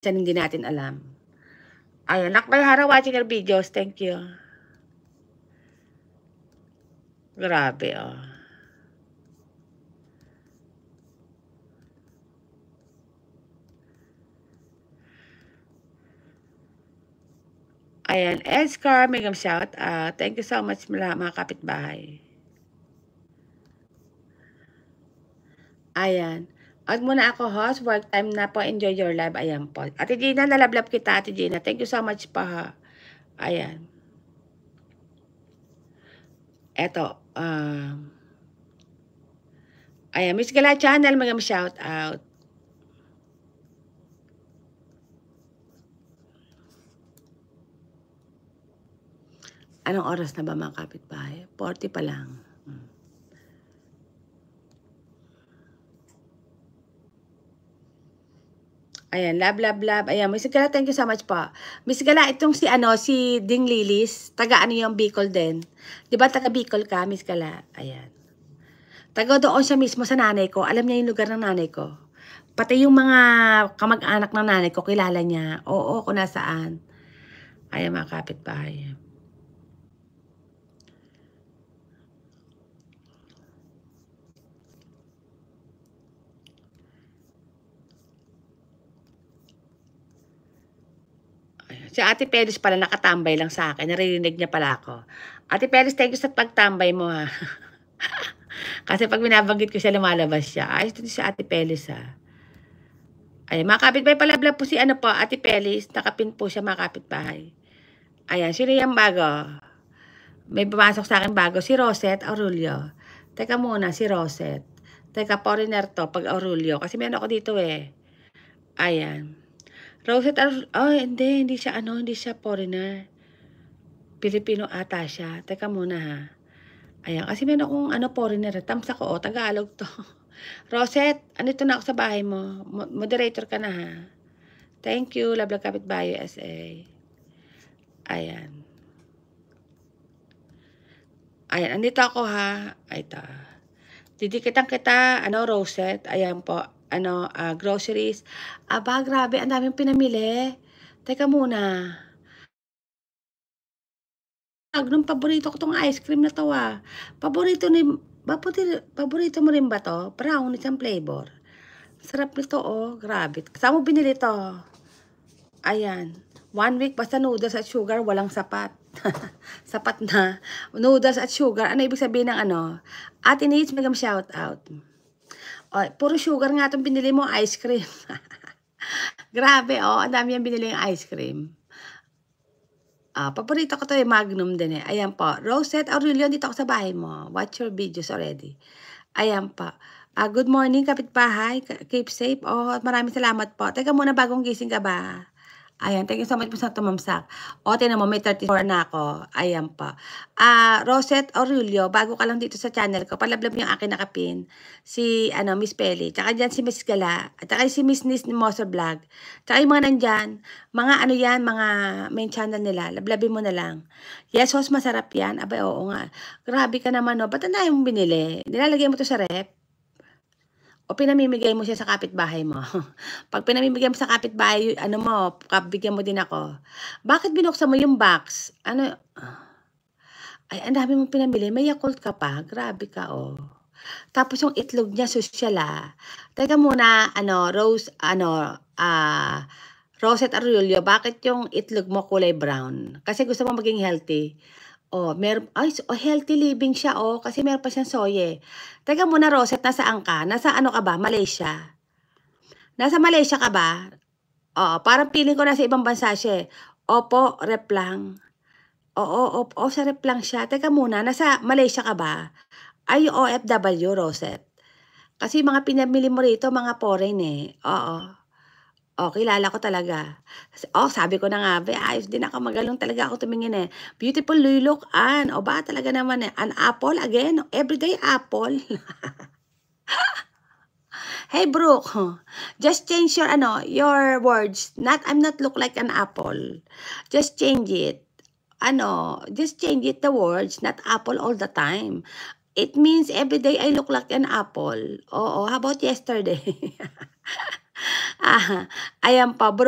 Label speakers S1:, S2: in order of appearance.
S1: Minsan hindi natin alam. Ayun, nakbay hara watching your videos. Thank you. Grabe, oh. Ayan, Edgar, may shout Uh, Thank you so much mga, mga kapitbahay. Ayan. Ayan. Out muna ako, host. Work time na po. Enjoy your life. Ayan po. Ate Gina, nalablab kita, Ate Gina. Thank you so much pa, ha. Ayan. Eto. Um, uh, ayan, Miss Gala Channel, mga shout out. Anong oras na ba mga kapitbahay? 40 pa lang. Ayan, lab, lab, lab. Ayan, Miss Gala, thank you so much po. Miss Gala, itong si, ano, si Ding Lilis, taga ano yung Bicol din. Di ba taga Bicol ka, Miss Gala? Ayan. Taga doon siya mismo sa nanay ko. Alam niya yung lugar ng nanay ko. Pati yung mga kamag-anak ng nanay ko, kilala niya. Oo, kung nasaan. Ayan, mga kapitbahay. Ayan. Si Ate Pelis pala nakatambay lang sa akin. Naririnig niya pala ako. Ate Pelis, thank you sa pagtambay mo ha. Ah. Kasi pag binabanggit ko siya, lumalabas siya. Ayos din si Ate Pelis ha. Ah. Ayan, mga kapitbahay, palablab po si ano po, Ate Pelis. Nakapin po siya mga kapitbahay. Ayan, sino yung bago? May pumasok sa akin bago. Si Rosette Aurelio. Teka muna, si Rosette. Teka, foreigner to, pag Aurelio. Kasi meron ako dito eh. Ayan. Roset, oh, hindi, hindi siya ano, hindi siya foreigner. Pilipino ata siya. Teka muna ha. Ayan, kasi meron akong ano, foreigner. Tamsa ako. oh, Tagalog to. Roset, anito na ako sa bahay mo. Moderator ka na ha. Thank you, Lablag Kapitbahay SA. Ayan. Ayan, andito ako ha. Ay ta. Didikitang kita, ano, Rosette. Ayan po ano, uh, groceries. Aba, grabe, ang daming pinamili. Teka muna. Agnong paborito ko tong ice cream na to ah. Paborito ni paborito, paborito mo rin ba to? Brown isang flavor. Sarap nito oh, grabe. Saan mo binili to? Ayan. One week basta noodles at sugar, walang sapat. sapat na. Noodles at sugar, ano ibig sabihin ng ano? At in each, magam shout out. Oh, puro sugar nga itong binili mo, ice cream. Grabe, oh. Ang dami yung binili yung ice cream. Uh, paborito ko to yung Magnum din eh. Ayan po. Rosette Aurelion, dito ako sa bahay mo. Watch your videos already. Ayan po. Uh, good morning, kapitbahay. Keep safe. Oh, maraming salamat po. Teka muna bagong gising ka ba? Ayan, thank you so much po sa tumamsak. O, tinan mo, may 34 na ako. Ayan pa. Ah, uh, Rosette Aurelio, bago ka lang dito sa channel ko, palablab yung akin nakapin. Si, ano, Miss Peli. Tsaka dyan si Miss Gala. At tsaka si Miss Nis Moser Vlog. Tsaka yung mga nandyan, mga ano yan, mga main channel nila. Lablabi mo na lang. Yes, host, masarap yan. Abay, oo nga. Grabe ka naman, no. Ba't ang dahil binili? Nilalagay mo to sa rep? o pinamimigay mo siya sa kapitbahay mo. Pag pinamimigay mo sa kapitbahay, ano mo, bigyan mo din ako. Bakit binuksan mo yung box? Ano? Ay, ang dami mong pinamili. May Yakult ka pa. Grabe ka, oh. Tapos yung itlog niya, social, ah. Teka muna, ano, Rose, ano, ah, uh, Rosette Arroyo, bakit yung itlog mo kulay brown? Kasi gusto mo maging healthy. Oh, mer ay oh, healthy living siya oh kasi meron pa siyang soye. Eh. Teka muna Rosette, nasa angka? Nasa ano ka ba? Malaysia. Nasa Malaysia ka ba? Oh, parang piling ko nasa ibang bansa siya. Eh. Opo, rep lang. Oo, opo, oh, sa rep lang siya. Teka muna, nasa Malaysia ka ba? Ay, OFW, Rosette. Kasi mga pinamili mo rito, mga foreign eh. Oo. Oh, kilala ko talaga. Oh, sabi ko na nga, be, ayos din ako. Magalong talaga ako tumingin eh. Beautiful look, an. O oh, ba, talaga naman eh. An apple again. Everyday apple. hey, Brooke. Just change your, ano, your words. Not, I'm not look like an apple. Just change it. Ano, just change it the words. Not apple all the time. It means everyday I look like an apple. Oo, how about yesterday? Ah, ayam pa